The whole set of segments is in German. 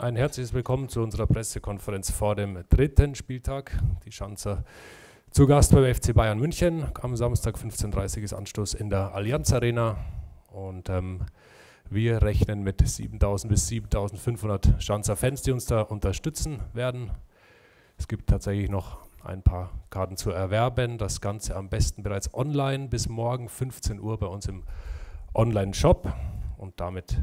Ein herzliches Willkommen zu unserer Pressekonferenz vor dem dritten Spieltag. Die Schanzer zu Gast beim FC Bayern München. Am Samstag 15.30 Uhr ist Anstoß in der Allianz Arena. Und ähm, wir rechnen mit 7.000 bis 7.500 Schanzer Fans, die uns da unterstützen werden. Es gibt tatsächlich noch ein paar Karten zu erwerben. Das Ganze am besten bereits online bis morgen 15 Uhr bei uns im Online-Shop. Und damit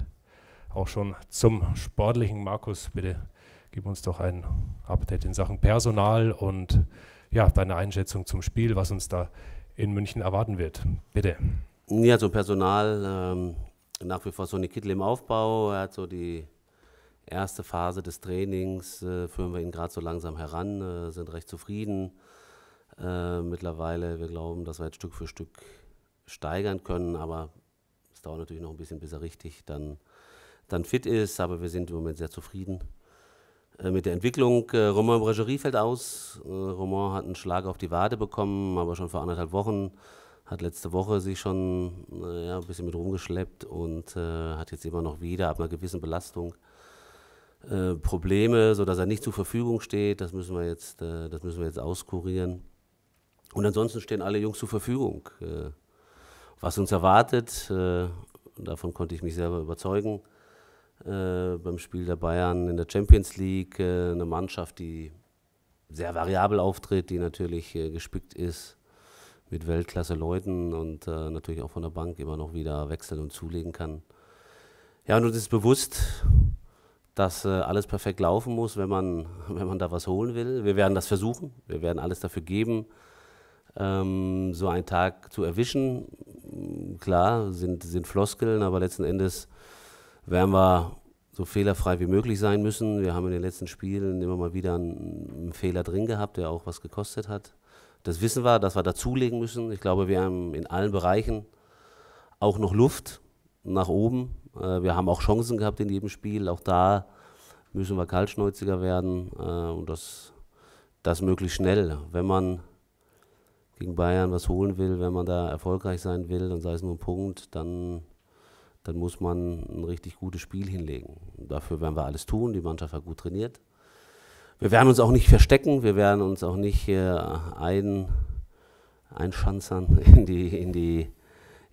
auch schon zum sportlichen. Markus, bitte gib uns doch ein Update in Sachen Personal und ja, deine Einschätzung zum Spiel, was uns da in München erwarten wird. Bitte. Ja, so Personal ähm, nach wie vor Sonny Kittel im Aufbau. Er hat so die erste Phase des Trainings, äh, führen wir ihn gerade so langsam heran, äh, sind recht zufrieden. Äh, mittlerweile, wir glauben, dass wir jetzt Stück für Stück steigern können, aber es dauert natürlich noch ein bisschen, bis er richtig dann dann fit ist, aber wir sind im Moment sehr zufrieden äh, mit der Entwicklung. Äh, Romain Bragerie fällt aus. Äh, Romain hat einen Schlag auf die Wade bekommen, aber schon vor anderthalb Wochen. Hat letzte Woche sich schon äh, ja, ein bisschen mit rumgeschleppt und äh, hat jetzt immer noch wieder ab einer gewissen Belastung äh, Probleme, sodass er nicht zur Verfügung steht. Das müssen wir jetzt, äh, das müssen wir jetzt auskurieren. Und ansonsten stehen alle Jungs zur Verfügung. Äh, was uns erwartet, davon konnte ich mich selber überzeugen. Äh, beim Spiel der Bayern in der Champions League. Äh, eine Mannschaft, die sehr variabel auftritt, die natürlich äh, gespickt ist mit Weltklasse-Leuten und äh, natürlich auch von der Bank immer noch wieder wechseln und zulegen kann. Ja, und uns ist bewusst, dass äh, alles perfekt laufen muss, wenn man, wenn man da was holen will. Wir werden das versuchen, wir werden alles dafür geben, ähm, so einen Tag zu erwischen. Klar, sind, sind Floskeln, aber letzten Endes werden wir so fehlerfrei wie möglich sein müssen. Wir haben in den letzten Spielen immer mal wieder einen, Fehler drin gehabt, der auch was gekostet hat. Das wissen wir, dass wir dazulegen müssen. Ich glaube, wir haben in allen Bereichen auch noch Luft nach oben. Äh, wir haben auch Chancen gehabt in jedem Spiel. Auch da müssen wir kaltschnäuziger werden äh, und das, das möglichst schnell. Wenn man gegen Bayern was holen will, wenn man da erfolgreich sein will, dann sei es nur ein Punkt, dann dann muss man ein richtig gutes Spiel hinlegen. dafür werden wir alles tun. Die Mannschaft war gut trainiert. Wir werden uns auch nicht verstecken. Wir werden uns auch nicht äh, ein, einschanzern in die, in die,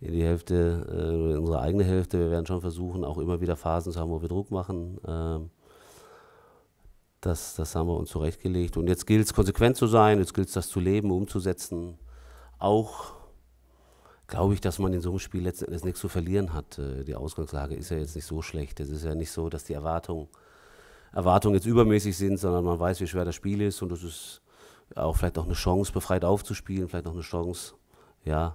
in die Hälfte, äh, in unsere eigene Hälfte. Wir werden schon versuchen, auch immer wieder Phasen zu haben, wo wir Druck machen. Ähm, das, das haben wir uns zurechtgelegt. Und jetzt gilt es, konsequent zu sein. Jetzt gilt es, das zu leben, umzusetzen. Auch glaube ich, dass man in so einem Spiel letzten Endes nichts zu verlieren hat. Äh, die Ausgangslage ist ja jetzt nicht so schlecht. Es ist ja nicht so, dass die Erwartungen, Erwartungen jetzt übermäßig sind, sondern man weiß, wie schwer das Spiel ist und es ist auch vielleicht auch eine Chance, befreit aufzuspielen, vielleicht auch eine Chance, ja,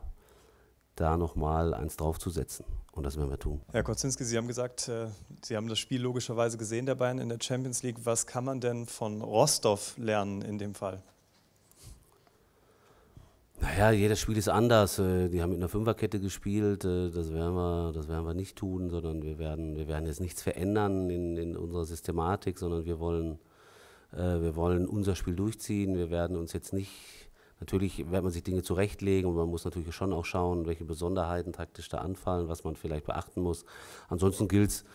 da nochmal eins draufzusetzen. Und das werden wir tun. Herr Kocinski, Sie haben gesagt, äh, Sie haben das Spiel logischerweise gesehen der Bayern in der Champions League. Was kann man denn von Rostov lernen in dem Fall? Naja, jedes Spiel ist anders. Äh, die haben mit einer Fünferkette gespielt. Äh, das werden wir, das werden wir nicht tun, sondern wir werden, wir werden jetzt nichts verändern in, in unserer Systematik, sondern wir wollen, äh, wir wollen unser Spiel durchziehen. Wir werden uns jetzt nicht, natürlich wird man sich Dinge zurechtlegen und man muss natürlich schon auch schauen, welche Besonderheiten taktisch da anfallen, was man vielleicht beachten muss. Ansonsten gilt es,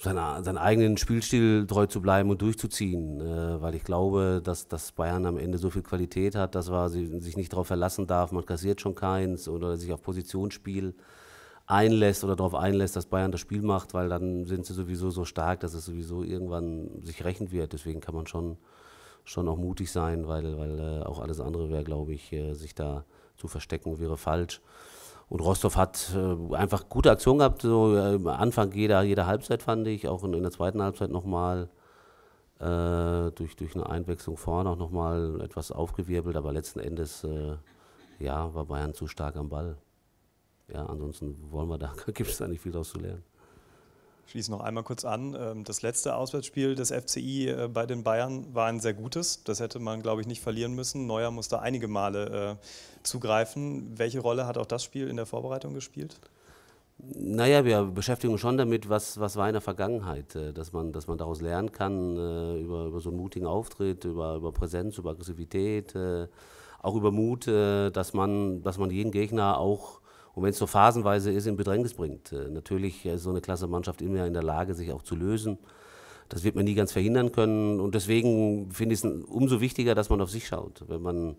seiner, seinen eigenen Spielstil treu zu bleiben und durchzuziehen, äh, weil ich glaube, dass, dass Bayern am Ende so viel Qualität hat, dass man sich nicht darauf verlassen darf, man kassiert schon keins oder sich auf Positionsspiel einlässt oder darauf einlässt, dass Bayern das Spiel macht, weil dann sind sie sowieso so stark, dass es sowieso irgendwann sich rächen wird. Deswegen kann man schon, schon auch mutig sein, weil, weil äh, auch alles andere wäre, glaube ich, äh, sich da zu verstecken wäre falsch. Und Rostov hat äh, einfach gute Aktionen gehabt, so äh, Anfang jeder, jeder Halbzeit fand ich, auch in, in der zweiten Halbzeit nochmal äh, durch, durch eine Einwechslung vorne auch nochmal etwas aufgewirbelt, aber letzten Endes äh, ja, war Bayern zu stark am Ball. Ja, ansonsten wollen wir da, gibt es da nicht viel draus zu lernen schließe noch einmal kurz an. Ähm, das letzte Auswärtsspiel des FCI äh, bei den Bayern war ein sehr gutes. Das hätte man, glaube ich, nicht verlieren müssen. Neuer musste einige Male äh, zugreifen. Welche Rolle hat auch das Spiel in der Vorbereitung gespielt? Naja, wir beschäftigen uns schon damit, was, was war in der Vergangenheit, äh, dass man, dass man daraus lernen kann, über, über so einen mutigen Auftritt, über, über Präsenz, über Aggressivität, auch über Mut, dass man, dass man jeden Gegner auch und wenn es so phasenweise ist, in Bedrängnis bringt. Äh, natürlich äh, ist so eine klasse Mannschaft immer in der Lage, sich auch zu lösen. Das wird man nie ganz verhindern können. Und deswegen finde ich es umso wichtiger, dass man auf sich schaut. Wenn man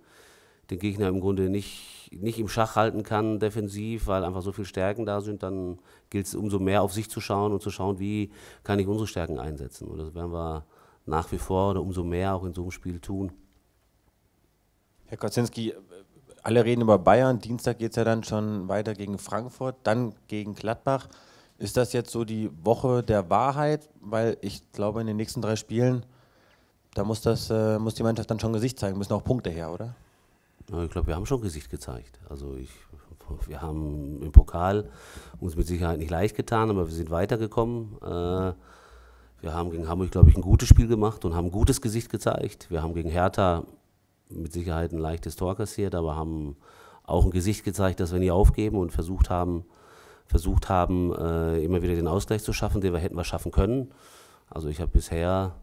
den Gegner im Grunde nicht, nicht im Schach halten kann, defensiv, weil einfach so viele Stärken da sind, dann gilt es umso mehr auf sich zu schauen und zu schauen, wie kann ich unsere Stärken einsetzen. Und das werden wir nach wie vor oder umso mehr auch in so einem Spiel tun. Herr Kaczynski, alle reden über Bayern. Dienstag geht es ja dann schon weiter gegen Frankfurt, dann gegen Gladbach. Ist das jetzt so die Woche der Wahrheit? Weil ich glaube, in den nächsten drei Spielen, da muss, das, äh, muss die Mannschaft dann schon Gesicht zeigen, müssen auch Punkte her, oder? Ja, ich glaube, wir haben schon Gesicht gezeigt. Also ich, wir haben im Pokal uns mit Sicherheit nicht leicht getan, aber wir sind weitergekommen. Äh, wir haben gegen Hamburg, glaube ich, ein gutes Spiel gemacht und haben ein gutes Gesicht gezeigt. Wir haben gegen Hertha mit Sicherheit ein leichtes Tor kassiert, aber haben auch ein Gesicht gezeigt, dass wir nie aufgeben und versucht haben, versucht haben äh, immer wieder den Ausgleich zu schaffen, den wir hätten wir schaffen können. Also ich habe bisher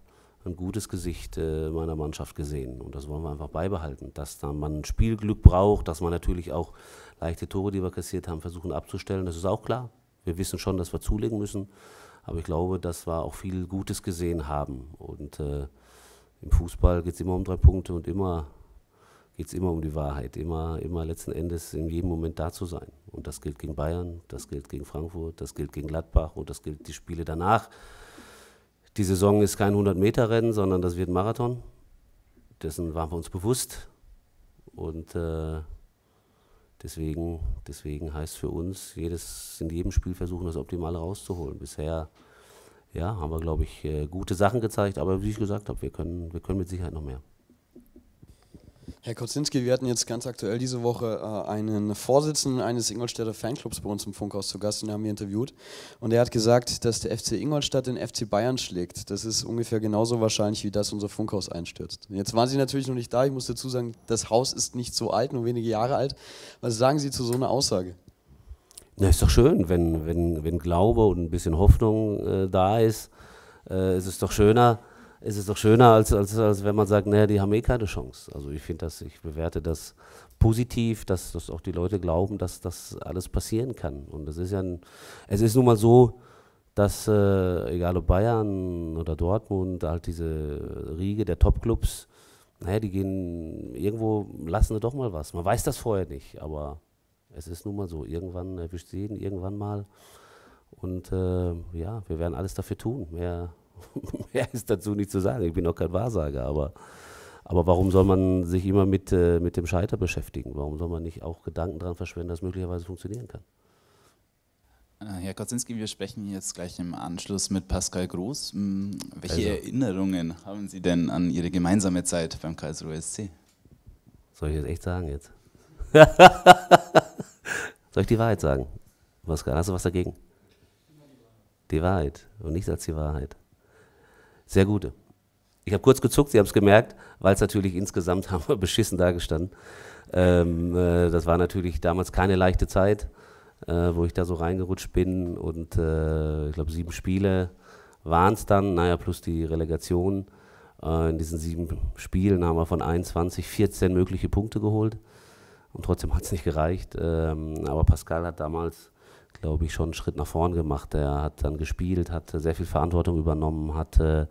ein gutes Gesicht äh, meiner Mannschaft gesehen und das wollen wir einfach beibehalten, dass da man Spielglück braucht, dass man natürlich auch leichte Tore, die wir kassiert haben, versuchen abzustellen, das ist auch klar. Wir wissen schon, dass wir zulegen müssen, aber ich glaube, dass wir auch viel Gutes gesehen haben und äh, im Fußball geht es immer um drei Punkte und immer geht es immer um die Wahrheit, immer, immer letzten Endes in jedem Moment da zu sein. Und das gilt gegen Bayern, das gilt gegen Frankfurt, das gilt gegen Gladbach und das gilt die Spiele danach. Die Saison ist kein 100-Meter-Rennen, sondern das wird ein Marathon. Dessen waren wir uns bewusst. Und äh, deswegen, deswegen heißt für uns, jedes, in jedem Spiel versuchen, das Optimale rauszuholen. Bisher ja, haben wir, glaube ich, äh, gute Sachen gezeigt, aber wie ich gesagt habe, wir können, wir können mit Sicherheit noch mehr. Herr Kozinski, wir hatten jetzt ganz aktuell diese Woche äh, einen Vorsitzenden eines Ingolstädter Fanclubs bei uns im Funkhaus zu Gast, den haben wir interviewt. Und er hat gesagt, dass der FC Ingolstadt den FC Bayern schlägt. Das ist ungefähr genauso wahrscheinlich, wie dass unser Funkhaus einstürzt. Jetzt waren Sie natürlich noch nicht da. Ich muss dazu sagen, das Haus ist nicht so alt, nur wenige Jahre alt. Was sagen Sie zu so einer Aussage? Na, ist doch schön, wenn, wenn, wenn Glaube und ein bisschen Hoffnung äh, da ist. Äh, es ist doch schöner, ist es doch schöner, als, als, als wenn man sagt, naja, die haben eh keine Chance. Also ich finde das, ich bewerte das positiv, dass, dass auch die Leute glauben, dass das alles passieren kann. Und es ist ja, ein, es ist nun mal so, dass äh, egal ob Bayern oder Dortmund, halt diese Riege der Topclubs, naja, die gehen irgendwo, lassen sie doch mal was. Man weiß das vorher nicht, aber es ist nun mal so. Irgendwann erwischt sie jeden, irgendwann mal. Und äh, ja, wir werden alles dafür tun. Mehr, Mehr ist dazu nicht zu sagen. Ich bin auch kein Wahrsager, aber, aber warum soll man sich immer mit, äh, mit dem Scheiter beschäftigen? Warum soll man nicht auch Gedanken daran verschwenden, dass es möglicherweise funktionieren kann? Äh, Herr Kozinski, wir sprechen jetzt gleich im Anschluss mit Pascal Groß. Hm, welche also. Erinnerungen haben Sie denn an Ihre gemeinsame Zeit beim Karlsruhe SC? Soll ich das echt sagen jetzt? Soll ich die Wahrheit sagen? Pascal, hast du was dagegen? Die Wahrheit und nichts als die Wahrheit sehr gute. Ich habe kurz gezuckt, Sie haben es gemerkt, weil es natürlich insgesamt haben wir beschissen dargestanden. Ähm, äh, das war natürlich damals keine leichte Zeit, äh, wo ich da so reingerutscht bin und äh, ich glaube sieben Spiele waren es dann, naja, plus die Relegation. Äh, in diesen sieben Spielen haben wir von 21 14 mögliche Punkte geholt und trotzdem hat es nicht gereicht. Ähm, aber Pascal hat damals glaube ich, schon einen Schritt nach vorn gemacht. Er hat dann gespielt, hat sehr viel Verantwortung übernommen, hatte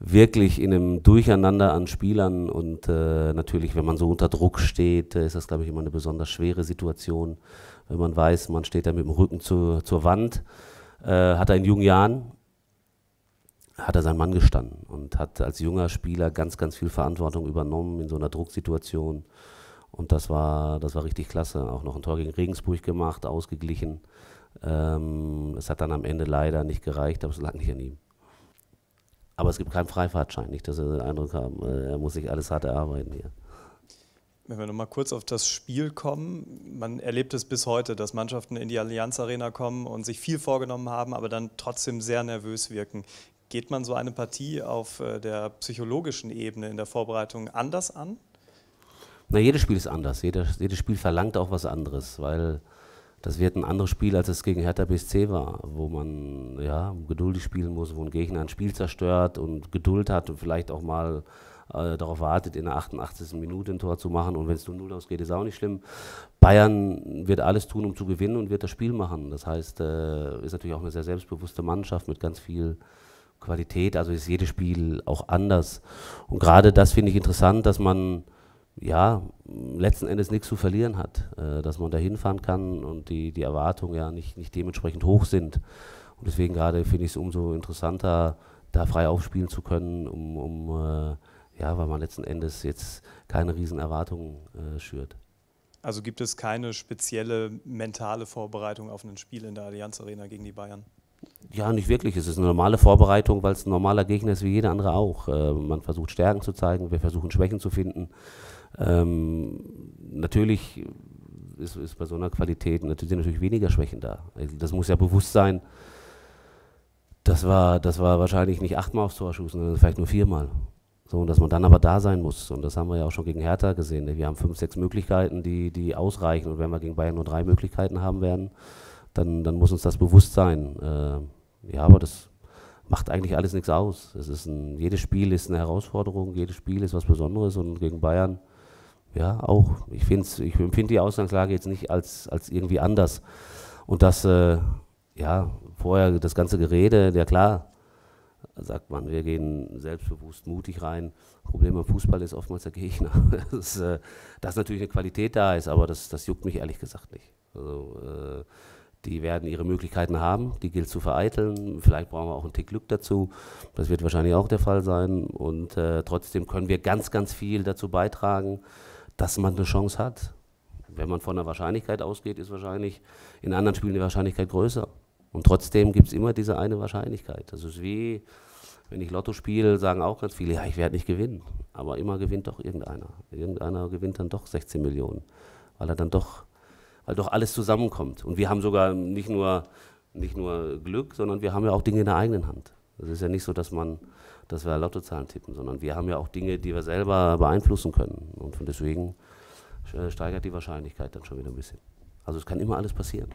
wirklich in einem Durcheinander an Spielern und äh, natürlich, wenn man so unter Druck steht, äh, ist das, glaube ich, immer eine besonders schwere Situation, wenn man weiß, man steht da mit dem Rücken zu, zur Wand. Äh, hat er in jungen Jahren, hat er sein Mann gestanden und hat als junger Spieler ganz, ganz viel Verantwortung übernommen in so einer Drucksituation. Und das war, das war richtig klasse. Auch noch ein Tor gegen Regensburg gemacht, ausgeglichen. Ähm, es hat dann am Ende leider nicht gereicht, aber es lag nicht an ihm. Aber es gibt keinen Freifahrtschein, nicht, dass er den Eindruck haben, äh, er muss sich alles hart erarbeiten hier. Wenn wir nochmal kurz auf das Spiel kommen, man erlebt es bis heute, dass Mannschaften in die Allianz Arena kommen und sich viel vorgenommen haben, aber dann trotzdem sehr nervös wirken. Geht man so eine Partie auf äh, der psychologischen Ebene in der Vorbereitung anders an? Na, jedes Spiel ist anders. Jedes, jedes Spiel verlangt auch was anderes, weil das wird ein anderes Spiel, als es gegen Hertha BSC war, wo man ja, geduldig spielen muss, wo ein Gegner ein Spiel zerstört und Geduld hat und vielleicht auch mal äh, darauf wartet, in der 88. Minute ein Tor zu machen. Und wenn es 0-0 ausgeht, ist auch nicht schlimm. Bayern wird alles tun, um zu gewinnen und wird das Spiel machen. Das heißt, äh, ist natürlich auch eine sehr selbstbewusste Mannschaft mit ganz viel Qualität. Also ist jedes Spiel auch anders. Und gerade das finde ich interessant, dass man ja, letzten Endes nichts zu verlieren hat, äh, dass man da hinfahren kann und die, die Erwartungen ja nicht, nicht dementsprechend hoch sind. Und deswegen gerade finde ich es umso interessanter, da frei aufspielen zu können, um, um äh, ja, weil man letzten Endes jetzt keine riesen Erwartungen äh, schürt. Also gibt es keine spezielle mentale Vorbereitung auf ein Spiel in der Allianz Arena gegen die Bayern? Ja, nicht wirklich. Es ist eine normale Vorbereitung, weil es ein normaler Gegner ist wie jeder andere auch. Äh, man versucht Stärken zu zeigen, wir versuchen Schwächen zu finden. Ähm, natürlich ist, ist, bei so einer Qualität natürlich, sind natürlich weniger Schwächen da. Also, das muss ja bewusst sein. Das war, das war wahrscheinlich nicht achtmal aufs Tor schießen, sondern vielleicht nur viermal. So, und dass man dann aber da sein muss. Und das haben wir ja auch schon gegen Hertha gesehen. Wir haben fünf, sechs Möglichkeiten, die, die ausreichen. Und wenn wir gegen Bayern nur drei Möglichkeiten haben werden, dann, dann muss uns das bewusst sein. Äh, ja, aber das macht eigentlich alles nichts aus. Es ist ein, jedes Spiel ist eine Herausforderung, jedes Spiel ist was Besonderes und gegen Bayern, ja, auch. Ich, ich empfinde die Ausgangslage jetzt nicht als, als irgendwie anders. Und das, äh, ja, vorher das ganze Gerede, ja klar, sagt man, wir gehen selbstbewusst mutig rein. Problem am Fußball ist oftmals der Gegner. dass, äh, dass natürlich eine Qualität da ist, aber das, das juckt mich ehrlich gesagt nicht. Also, äh, die werden ihre Möglichkeiten haben, die gilt zu vereiteln. Vielleicht brauchen wir auch einen Tick Glück dazu. Das wird wahrscheinlich auch der Fall sein. Und äh, trotzdem können wir ganz, ganz viel dazu beitragen, dass man eine Chance hat. Wenn man von der Wahrscheinlichkeit ausgeht, ist wahrscheinlich in anderen Spielen die Wahrscheinlichkeit größer. Und trotzdem gibt es immer diese eine Wahrscheinlichkeit. Das ist wie, wenn ich Lotto spiele, sagen auch ganz viele, ja, ich werde nicht gewinnen. Aber immer gewinnt doch irgendeiner. Irgendeiner gewinnt dann doch 16 Millionen, weil er dann doch weil doch alles zusammenkommt. Und wir haben sogar nicht nur, nicht nur Glück, sondern wir haben ja auch Dinge in der eigenen Hand. Es ist ja nicht so, dass, man, dass wir Lottozahlen tippen, sondern wir haben ja auch Dinge, die wir selber beeinflussen können. Und von deswegen äh, steigert die Wahrscheinlichkeit dann schon wieder ein bisschen. Also es kann immer alles passieren.